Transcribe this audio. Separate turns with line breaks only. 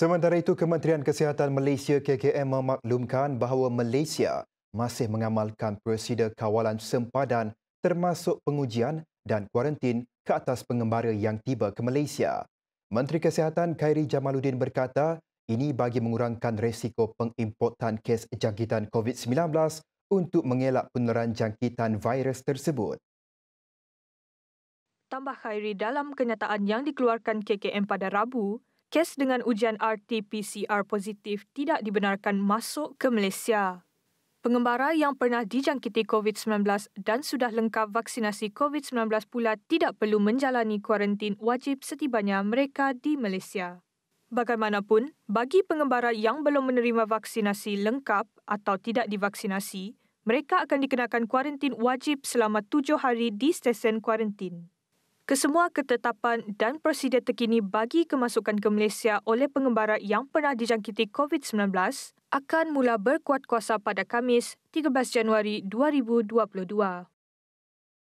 Sementara itu, Kementerian Kesihatan Malaysia KKM memaklumkan bahawa Malaysia masih mengamalkan prosedur kawalan sempadan termasuk pengujian dan kuarantin ke atas pengembara yang tiba ke Malaysia. Menteri Kesihatan Khairi Jamaluddin berkata, ini bagi mengurangkan resiko pengimportan kes jangkitan COVID-19 untuk mengelak penularan jangkitan virus tersebut.
Tambah Khairi dalam kenyataan yang dikeluarkan KKM pada Rabu, kes dengan ujian RT-PCR positif tidak dibenarkan masuk ke Malaysia. Pengembara yang pernah dijangkiti COVID-19 dan sudah lengkap vaksinasi COVID-19 pula tidak perlu menjalani kuarantin wajib setibanya mereka di Malaysia. Bagaimanapun, bagi pengembara yang belum menerima vaksinasi lengkap atau tidak divaksinasi, mereka akan dikenakan kuarantin wajib selama tujuh hari di stesen kuarantin. Kesemua ketetapan dan prosedur terkini bagi kemasukan ke Malaysia oleh pengembara yang pernah dijangkiti COVID-19 akan mula berkuat kuasa pada Kamis 13 Januari 2022.